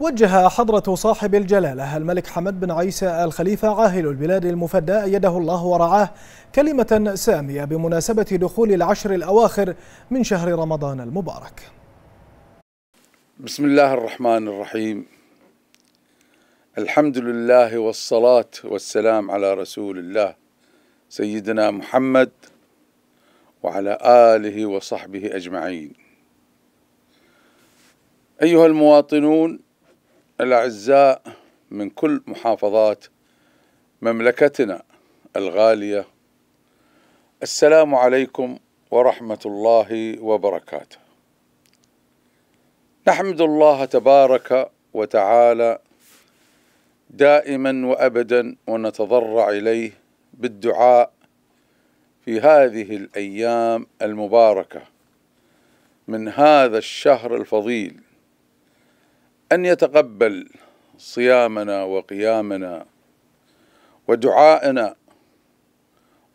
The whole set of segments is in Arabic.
وجه حضرة صاحب الجلالة الملك حمد بن عيسى الخليفة عاهل البلاد المفدى أيده الله ورعاه كلمة سامية بمناسبة دخول العشر الأواخر من شهر رمضان المبارك بسم الله الرحمن الرحيم الحمد لله والصلاة والسلام على رسول الله سيدنا محمد وعلى آله وصحبه أجمعين أيها المواطنون الأعزاء من كل محافظات مملكتنا الغالية السلام عليكم ورحمة الله وبركاته نحمد الله تبارك وتعالى دائما وأبدا ونتضرع إليه بالدعاء في هذه الأيام المباركة من هذا الشهر الفضيل أن يتقبل صيامنا وقيامنا ودعائنا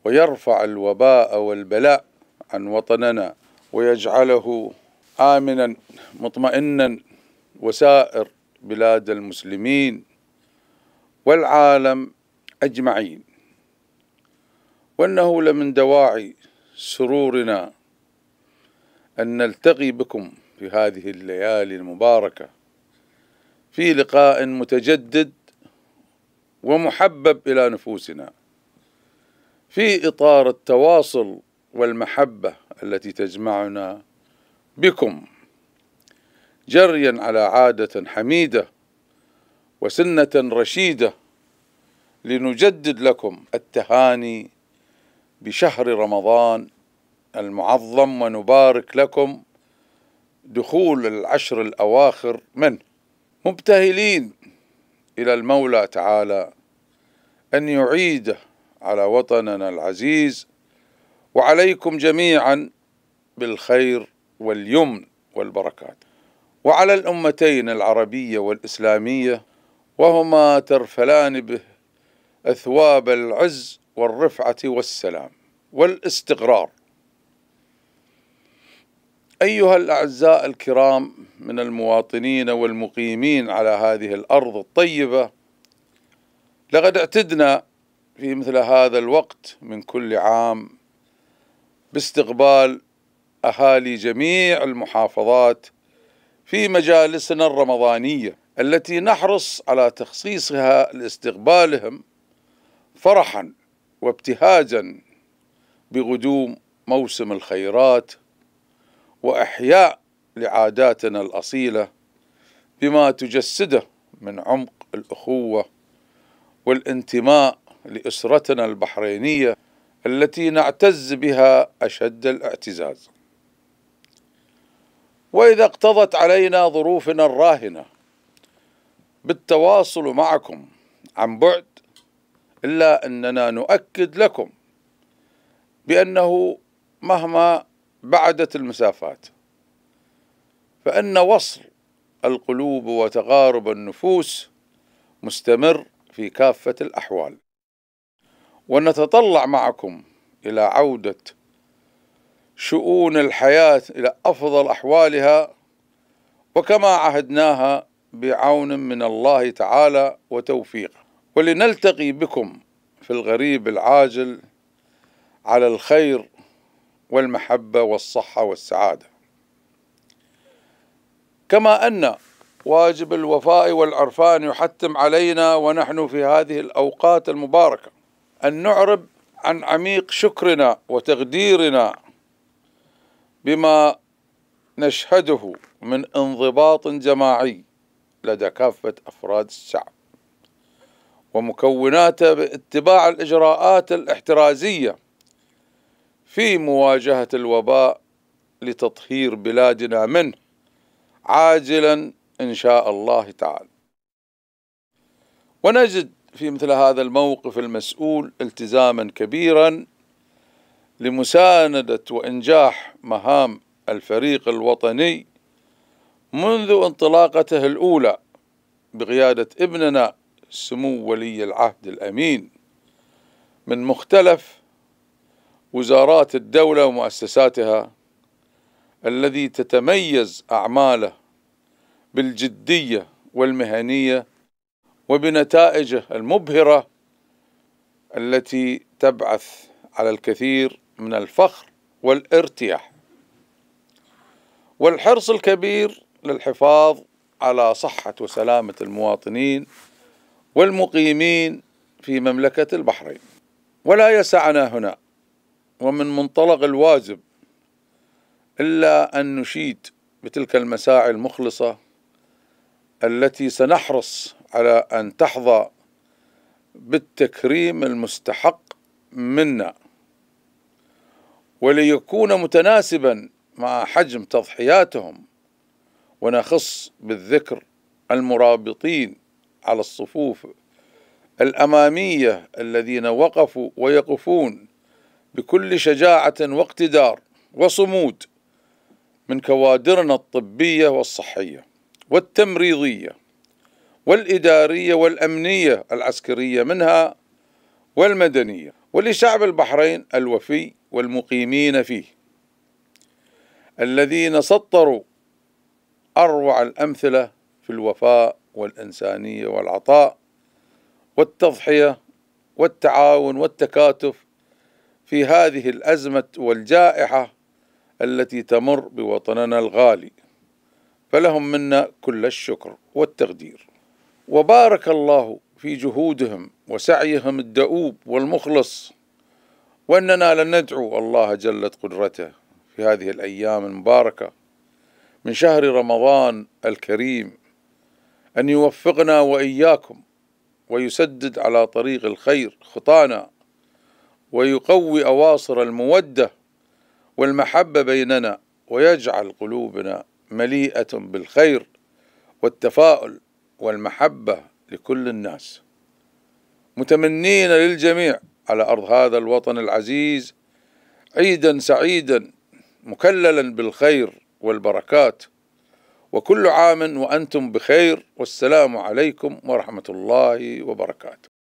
ويرفع الوباء والبلاء عن وطننا ويجعله آمنا مطمئنا وسائر بلاد المسلمين والعالم أجمعين وأنه لمن دواعي سرورنا أن نلتقي بكم في هذه الليالي المباركة في لقاء متجدد ومحبب الى نفوسنا في اطار التواصل والمحبه التي تجمعنا بكم جريا على عاده حميده وسنه رشيده لنجدد لكم التهاني بشهر رمضان المعظم ونبارك لكم دخول العشر الاواخر منه مبتهلين إلى المولى تعالى أن يعيده على وطننا العزيز وعليكم جميعا بالخير واليمن والبركات وعلى الأمتين العربية والإسلامية وهما ترفلان به أثواب العز والرفعة والسلام والاستقرار أيها الأعزاء الكرام من المواطنين والمقيمين على هذه الأرض الطيبة لقد اعتدنا في مثل هذا الوقت من كل عام باستقبال أهالي جميع المحافظات في مجالسنا الرمضانية التي نحرص على تخصيصها لاستقبالهم فرحا وابتهاجا بقدوم موسم الخيرات واحياء لعاداتنا الاصيله بما تجسده من عمق الاخوه والانتماء لاسرتنا البحرينيه التي نعتز بها اشد الاعتزاز واذا اقتضت علينا ظروفنا الراهنه بالتواصل معكم عن بعد الا اننا نؤكد لكم بانه مهما بعدت المسافات فان وصل القلوب وتقارب النفوس مستمر في كافه الاحوال ونتطلع معكم الى عوده شؤون الحياه الى افضل احوالها وكما عهدناها بعون من الله تعالى وتوفيق ولنلتقي بكم في الغريب العاجل على الخير والمحبة والصحة والسعادة كما أن واجب الوفاء والعرفان يحتم علينا ونحن في هذه الأوقات المباركة أن نعرب عن عميق شكرنا وتقديرنا بما نشهده من انضباط جماعي لدى كافة أفراد الشعب ومكوناته باتباع الإجراءات الاحترازية في مواجهه الوباء لتطهير بلادنا منه عاجلا ان شاء الله تعالى ونجد في مثل هذا الموقف المسؤول التزاما كبيرا لمسانده وانجاح مهام الفريق الوطني منذ انطلاقته الاولى بقياده ابننا سمو ولي العهد الامين من مختلف وزارات الدولة ومؤسساتها الذي تتميز أعماله بالجدية والمهنية وبنتائجه المبهرة التي تبعث على الكثير من الفخر والارتياح والحرص الكبير للحفاظ على صحة وسلامة المواطنين والمقيمين في مملكة البحرين ولا يسعنا هنا ومن منطلق الواجب إلا أن نشيد بتلك المساعي المخلصة التي سنحرص على أن تحظى بالتكريم المستحق منا وليكون متناسبا مع حجم تضحياتهم ونخص بالذكر المرابطين على الصفوف الأمامية الذين وقفوا ويقفون بكل شجاعة واقتدار وصمود من كوادرنا الطبية والصحية والتمريضية والإدارية والأمنية العسكرية منها والمدنية ولشعب البحرين الوفي والمقيمين فيه الذين سطروا أروع الأمثلة في الوفاء والإنسانية والعطاء والتضحية والتعاون والتكاتف في هذه الازمه والجائحه التي تمر بوطننا الغالي فلهم منا كل الشكر والتقدير وبارك الله في جهودهم وسعيهم الدؤوب والمخلص واننا لن ندعو الله جلت قدرته في هذه الايام المباركه من شهر رمضان الكريم ان يوفقنا واياكم ويسدد على طريق الخير خطانا ويقوي أواصر المودة والمحبة بيننا ويجعل قلوبنا مليئة بالخير والتفاؤل والمحبة لكل الناس متمنين للجميع على أرض هذا الوطن العزيز عيدا سعيدا مكللا بالخير والبركات وكل عام وأنتم بخير والسلام عليكم ورحمة الله وبركاته